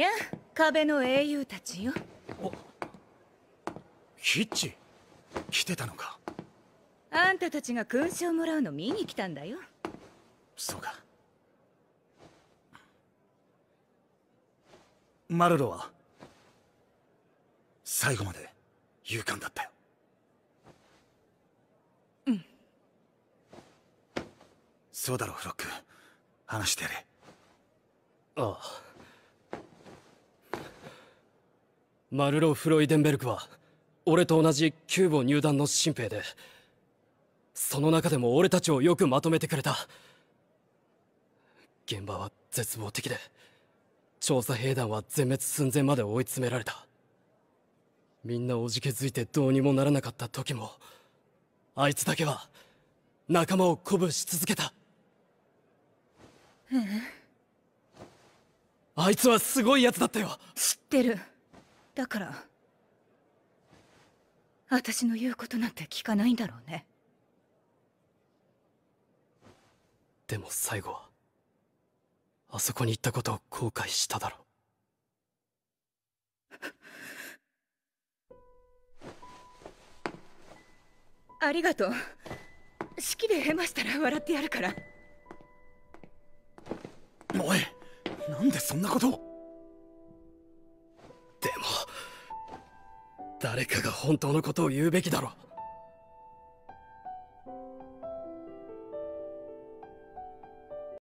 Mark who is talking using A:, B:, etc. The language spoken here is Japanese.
A: や壁の英雄たちよヒッチ来てたのかあんたたちが勲章もらうの見に来たんだよそうかマルロは最後まで勇敢だったようんそうだろフロック話してやれああマルロ・フロイデンベルクは俺と同じキューボ入団の新兵でその中でも俺たちをよくまとめてくれた現場は絶望的で調査兵団は全滅寸前まで追い詰められたみんなおじけづいてどうにもならなかった時もあいつだけは仲間を鼓舞し続けた、うん、あいつはすごいやつだったよ知ってるだから私の言うことなんて聞かないんだろうね
B: でも最後はあそこに行ったことを後悔しただろうありがとう式でへましたら笑ってやるからおいなんでそんなこと
A: 誰かが本当のことを言うべきだろう